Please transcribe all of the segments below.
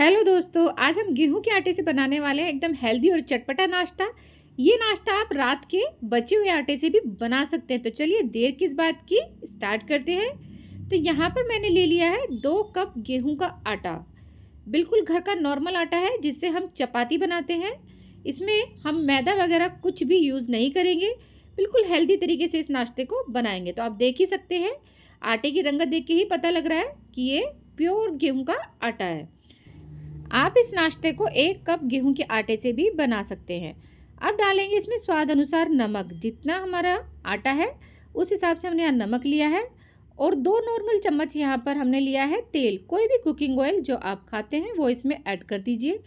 hello दोस्तों आज हम गेहूं के आटे से बनाने वाले हैं एकदम हेल्दी और चटपटा नाश्ता ये नाश्ता आप रात के बचे हुए आटे से भी बना सकते हैं तो चलिए देर किस बात की स्टार्ट करते हैं तो यहाँ पर मैंने ले लिया है दो कप गेहूं का आटा बिल्कुल घर का नॉर्मल आटा है जिससे हम चपाती बनाते हैं इसमें हम मैदा वगैरह कुछ भी यूज़ नहीं करेंगे बिल्कुल हेल्दी तरीके से इस नाश्ते को बनाएंगे तो आप देख ही सकते हैं आटे की रंगत देख के ही पता लग रहा है कि ये प्योर गेहूँ का आटा है आप इस नाश्ते को एक कप गेहूं के आटे से भी बना सकते हैं अब डालेंगे इसमें स्वाद अनुसार नमक जितना हमारा आटा है उस हिसाब से हमने यहाँ नमक लिया है और दो नॉर्मल चम्मच यहाँ पर हमने लिया है तेल कोई भी कुकिंग ऑयल जो आप खाते हैं वो इसमें ऐड कर दीजिए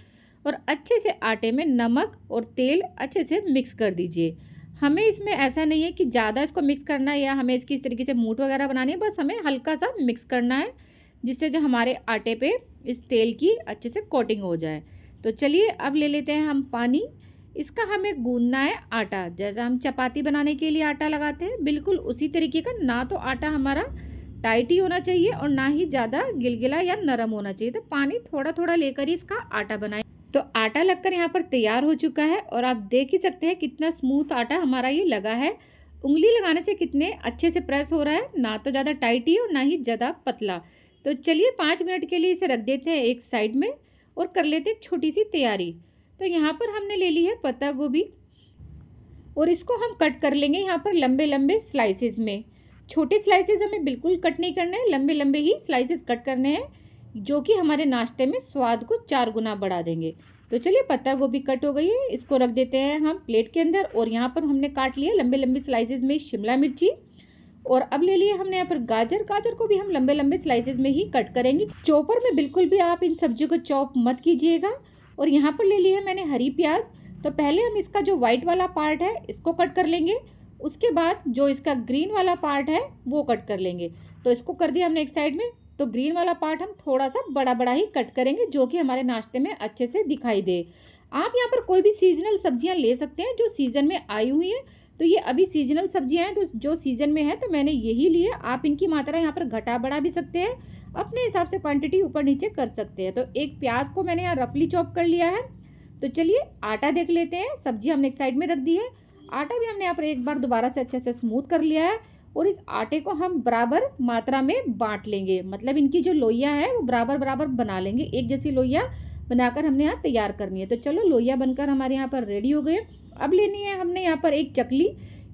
और अच्छे से आटे में नमक और तेल अच्छे से मिक्स कर दीजिए हमें इसमें ऐसा नहीं है कि ज़्यादा इसको मिक्स करना है या हमें इसकी इस तरीके से मूट वगैरह बनानी है बस हमें हल्का सा मिक्स करना है जिससे जो हमारे आटे पे इस तेल की अच्छे से कोटिंग हो जाए तो चलिए अब ले लेते हैं हम पानी इसका हमें गूंदना है आटा जैसा हम चपाती बनाने के लिए आटा लगाते हैं बिल्कुल उसी तरीके का ना तो आटा हमारा टाइट ही होना चाहिए और ना ही ज़्यादा गिलगिला या नरम होना चाहिए तो पानी थोड़ा थोड़ा लेकर ही इसका आटा बनाए तो आटा लगकर यहाँ पर तैयार हो चुका है और आप देख ही सकते हैं कितना स्मूथ आटा हमारा ये लगा है उंगली लगाने से कितने अच्छे से प्रेस हो रहा है ना तो ज़्यादा टाइट ही और ना ही ज़्यादा पतला तो चलिए पाँच मिनट के लिए इसे रख देते हैं एक साइड में और कर लेते हैं छोटी सी तैयारी तो यहाँ पर हमने ले ली है पत्ता गोभी और इसको हम कट कर लेंगे यहाँ पर लंबे लंबे स्लाइसेस में छोटे स्लाइसेस हमें बिल्कुल कट नहीं करने हैं लंबे लंबे ही स्लाइसेस कट करने हैं जो कि हमारे नाश्ते में स्वाद को चार गुना बढ़ा देंगे तो चलिए पत्ता गोभी कट हो गई है इसको रख देते हैं हम प्लेट के अंदर और यहाँ पर हमने काट लिया लंबे लंबे स्लाइसेज में शिमला मिर्ची और अब ले लिए हमने यहाँ पर गाजर गाजर को भी हम लंबे लंबे स्लाइसेस में ही कट करेंगे चॉपर में बिल्कुल भी आप इन सब्जियों को चॉप मत कीजिएगा और यहाँ पर ले लिए मैंने हरी प्याज तो पहले हम इसका जो वाइट वाला पार्ट है इसको कट कर लेंगे उसके बाद जो इसका ग्रीन वाला पार्ट है वो कट कर लेंगे तो इसको कर दिया हमने एक साइड में तो ग्रीन वाला पार्ट हम थोड़ा सा बड़ा बड़ा ही कट करेंगे जो कि हमारे नाश्ते में अच्छे से दिखाई दे आप यहाँ पर कोई भी सीजनल सब्जियाँ ले सकते हैं जो सीज़न में आई हुई हैं तो ये अभी सीजनल सब्जियां हैं तो जो सीज़न में है तो मैंने यही लिए आप इनकी मात्रा यहाँ पर घटा बढ़ा भी सकते हैं अपने हिसाब से क्वांटिटी ऊपर नीचे कर सकते हैं तो एक प्याज को मैंने यहाँ रफली चॉप कर लिया है तो चलिए आटा देख लेते हैं सब्जी हमने एक साइड में रख दी है आटा भी हमने यहाँ पर एक बार दोबारा से अच्छे से स्मूथ कर लिया है और इस आटे को हम बराबर मात्रा में बांट लेंगे मतलब इनकी जो लोहिया हैं वो बराबर बराबर बना लेंगे एक जैसी लोहिया बनाकर हमने यहाँ तैयार करनी है तो चलो लोहिया बनकर हमारे यहाँ पर रेडी हो गए अब लेनी है हमने यहाँ पर एक चकली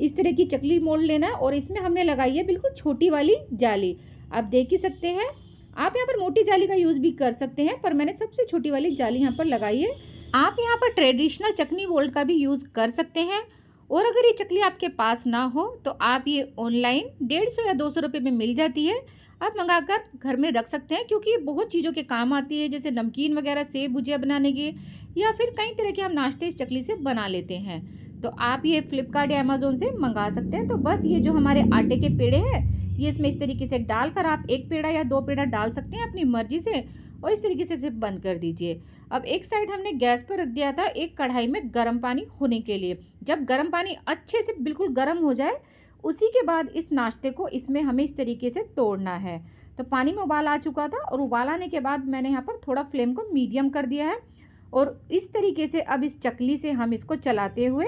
इस तरह की चकली मोड़ लेना और इसमें हमने लगाई है बिल्कुल छोटी वाली जाली आप देख ही सकते हैं आप यहाँ पर मोटी जाली का यूज़ भी कर सकते हैं पर मैंने सबसे छोटी वाली जाली यहाँ पर लगाई है आप यहाँ पर ट्रेडिशनल चकनी बोल्ट का भी यूज़ कर सकते हैं और अगर ये चकली आपके पास ना हो तो आप ये ऑनलाइन डेढ़ सौ या दो सौ रुपये में मिल जाती है आप मंगा कर घर में रख सकते हैं क्योंकि ये बहुत चीज़ों के काम आती है जैसे नमकीन वगैरह सेब भुजिया बनाने के या फिर कई तरह के हम नाश्ते इस चकली से बना लेते हैं तो आप ये फ्लिपकार्ट या अमेज़ोन से मंगा सकते हैं तो बस ये जो हमारे आटे के पेड़े हैं ये इसमें इस तरीके से डाल कर आप एक पेड़ा या दो पेड़ा डाल सकते हैं अपनी मर्जी से और इस तरीके से इसे बंद कर दीजिए अब एक साइड हमने गैस पर रख दिया था एक कढ़ाई में गर्म पानी होने के लिए जब गर्म पानी अच्छे से बिल्कुल गर्म हो जाए उसी के बाद इस नाश्ते को इसमें हमें इस तरीके से तोड़ना है तो पानी में उबाल आ चुका था और उबाल आने के बाद मैंने यहाँ पर थोड़ा फ्लेम को मीडियम कर दिया है और इस तरीके से अब इस चकली से हम इसको चलाते हुए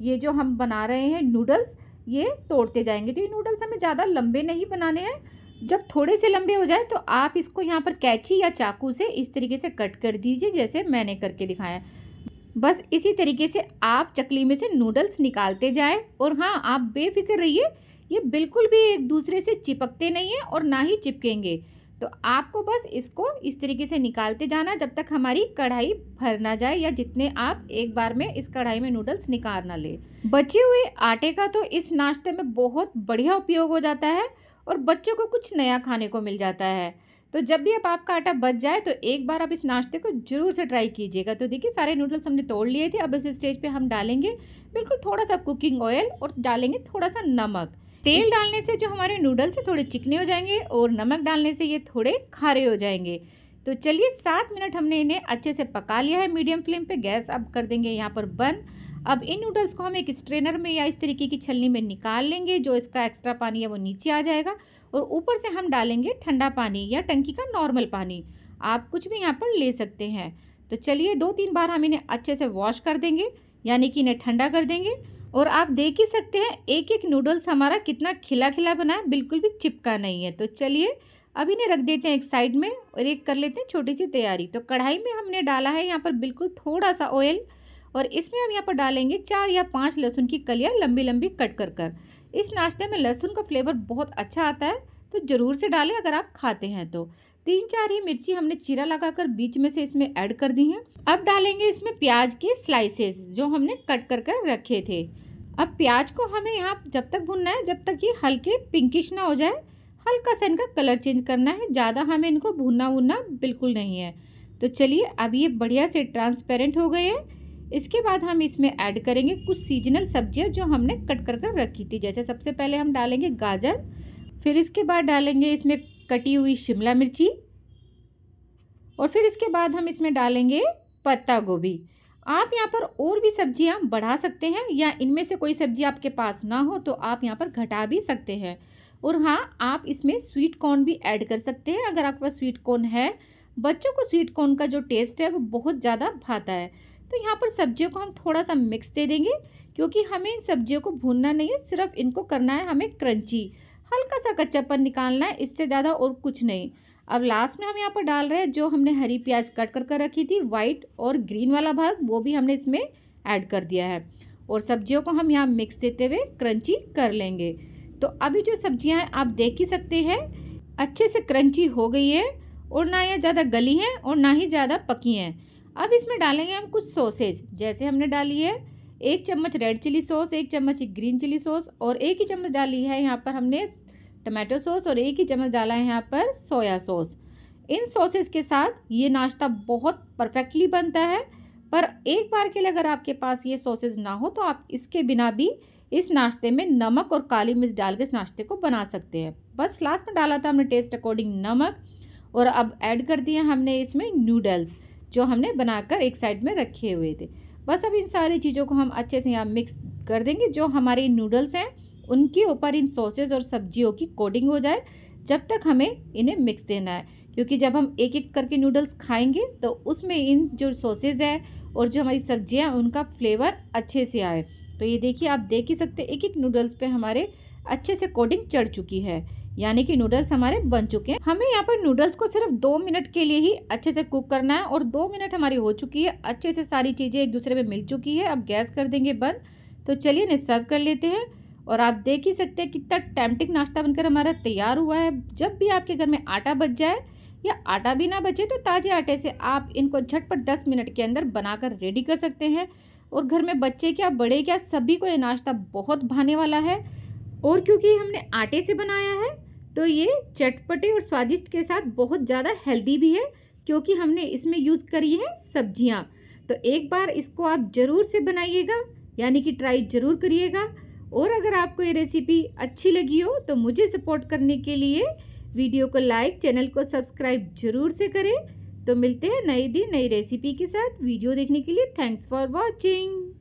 ये जो हम बना रहे हैं नूडल्स ये तोड़ते जाएंगे तो ये नूडल्स हमें ज़्यादा लंबे नहीं बनाने हैं जब थोड़े से लंबे हो जाए तो आप इसको यहाँ पर कैची या चाकू से इस तरीके से कट कर दीजिए जैसे मैंने करके दिखाया है बस इसी तरीके से आप चकली में से नूडल्स निकालते जाएं और हाँ आप बेफिक्र रहिए ये बिल्कुल भी एक दूसरे से चिपकते नहीं हैं और ना ही चिपकेंगे तो आपको बस इसको इस तरीके से निकालते जाना जब तक हमारी कढ़ाई भर ना जाए या जितने आप एक बार में इस कढ़ाई में नूडल्स निकाल ना ले बचे हुए आटे का तो इस नाश्ते में बहुत बढ़िया उपयोग हो जाता है और बच्चों को कुछ नया खाने को मिल जाता है तो जब भी अब आपका आटा बच जाए तो एक बार आप इस नाश्ते को जरूर से ट्राई कीजिएगा तो देखिए सारे नूडल्स हमने तोड़ लिए थे अब इस स्टेज पे हम डालेंगे बिल्कुल थोड़ा सा कुकिंग ऑयल और डालेंगे थोड़ा सा नमक तेल डालने से जो हमारे नूडल्स हैं थोड़े चिकने हो जाएंगे और नमक डालने से ये थोड़े खारे हो जाएंगे तो चलिए सात मिनट हमने इन्हें अच्छे से पका लिया है मीडियम फ्लेम पर गैस अब कर देंगे यहाँ पर बंद अब इन नूडल्स को हम एक स्ट्रेनर में या इस तरीके की छलनी में निकाल लेंगे जो इसका एक्स्ट्रा पानी है वो नीचे आ जाएगा और ऊपर से हम डालेंगे ठंडा पानी या टंकी का नॉर्मल पानी आप कुछ भी यहाँ पर ले सकते हैं तो चलिए दो तीन बार हम इन्हें अच्छे से वॉश कर देंगे यानी कि इन्हें ठंडा कर देंगे और आप देख ही सकते हैं एक एक नूडल्स हमारा कितना खिला खिला बना है बिल्कुल भी चिपका नहीं है तो चलिए अब इन्हें रख देते हैं एक साइड में और एक कर लेते हैं छोटी सी तैयारी तो कढ़ाई में हमने डाला है यहाँ पर बिल्कुल थोड़ा सा ऑयल और इसमें हम यहाँ पर डालेंगे चार या पाँच लहसुन की कलियाँ लंबी लंबी कट कर कर इस नाश्ते में लहसुन का फ्लेवर बहुत अच्छा आता है तो ज़रूर से डालें अगर आप खाते हैं तो तीन चार ही मिर्ची हमने चीरा लगाकर बीच में से इसमें ऐड कर दी हैं अब डालेंगे इसमें प्याज के स्लाइसेस जो हमने कट कर कर रखे थे अब प्याज को हमें यहाँ जब तक भुनना है जब तक ये हल्के पिंकिश ना हो जाए हल्का सा इनका कलर चेंज करना है ज़्यादा हमें इनको भुनना वुनना बिल्कुल नहीं है तो चलिए अब ये बढ़िया से ट्रांसपेरेंट हो गए हैं इसके बाद हम इसमें ऐड करेंगे कुछ सीजनल सब्जियां जो हमने कट कर कर रखी थी जैसे सबसे पहले हम डालेंगे गाजर फिर इसके बाद डालेंगे इसमें कटी हुई शिमला मिर्ची और फिर इसके बाद हम इसमें डालेंगे पत्ता गोभी आप यहाँ पर और भी सब्जियाँ बढ़ा सकते हैं या इनमें से कोई सब्जी आपके पास ना हो तो आप यहाँ पर घटा भी सकते हैं और हाँ आप इसमें स्वीट कॉर्न भी ऐड कर सकते हैं अगर आपके पास स्वीट कॉर्न है बच्चों को स्वीट कॉर्न का जो टेस्ट है वो बहुत ज़्यादा भाता है तो यहाँ पर सब्जियों को हम थोड़ा सा मिक्स दे देंगे क्योंकि हमें इन सब्जियों को भूनना नहीं है सिर्फ इनको करना है हमें क्रंची हल्का सा कच्चापन निकालना है इससे ज़्यादा और कुछ नहीं अब लास्ट में हम यहाँ पर डाल रहे हैं जो हमने हरी प्याज कट कर कर रखी थी वाइट और ग्रीन वाला भाग वो भी हमने इसमें ऐड कर दिया है और सब्जियों को हम यहाँ मिक्स देते हुए क्रंची कर लेंगे तो अभी जो सब्जियाँ हैं आप देख ही सकते हैं अच्छे से क्रंची हो गई है और ना यह ज़्यादा गली हैं और ना ही ज़्यादा पकी हैं अब इसमें डालेंगे हम कुछ सॉसेज जैसे हमने डाली है एक चम्मच रेड चिली सॉस एक चम्मच ग्रीन चिली सॉस और एक ही चम्मच डाली है यहाँ पर हमने टमाटो सॉस और एक ही चम्मच डाला है यहाँ पर सोया सॉस इन सॉसेज़ के साथ ये नाश्ता बहुत परफेक्टली बनता है पर एक बार के लिए अगर आपके पास ये सॉसेज ना हो तो आप इसके बिना भी इस नाश्ते में नमक और काली मिर्च डाल के इस नाश्ते को बना सकते हैं बस लास्ट में डाला था हमने टेस्ट अकॉर्डिंग नमक और अब ऐड कर दिया हमने इसमें नूडल्स जो हमने बनाकर एक साइड में रखे हुए थे बस अब इन सारी चीज़ों को हम अच्छे से यहाँ मिक्स कर देंगे जो हमारे नूडल्स हैं उनके ऊपर इन सॉसेज और सब्जियों की कोडिंग हो जाए जब तक हमें इन्हें मिक्स देना है क्योंकि जब हम एक एक करके नूडल्स खाएंगे तो उसमें इन जो सॉसेज है और जो हमारी सब्जियां उनका फ्लेवर अच्छे से आए तो ये देखिए आप देख ही सकते एक एक नूडल्स पे हमारे अच्छे से कोडिंग चढ़ चुकी है यानी कि नूडल्स हमारे बन चुके हैं हमें यहाँ पर नूडल्स को सिर्फ दो मिनट के लिए ही अच्छे से कुक करना है और दो मिनट हमारी हो चुकी है अच्छे से सारी चीज़ें एक दूसरे में मिल चुकी है अब गैस कर देंगे बंद तो चलिए इन्हें सर्व कर लेते हैं और आप देख ही सकते हैं कितना टैमटिक नाश्ता बनकर हमारा तैयार हुआ है जब भी आपके घर में आटा बच जाए या आटा भी ना बचे तो ताज़े आटे से आप इनको झटपट दस मिनट के अंदर बनाकर रेडी कर सकते हैं और घर में बच्चे क्या बड़े क्या सभी को ये नाश्ता बहुत भाने वाला है और क्योंकि हमने आटे से बनाया है तो ये चटपटे और स्वादिष्ट के साथ बहुत ज़्यादा हेल्दी भी है क्योंकि हमने इसमें यूज़ करी है सब्जियाँ तो एक बार इसको आप ज़रूर से बनाइएगा यानी कि ट्राई ज़रूर करिएगा और अगर आपको ये रेसिपी अच्छी लगी हो तो मुझे सपोर्ट करने के लिए वीडियो को लाइक चैनल को सब्सक्राइब जरूर से करें तो मिलते हैं नई दिन नई रेसिपी के साथ वीडियो देखने के लिए थैंक्स फॉर वॉचिंग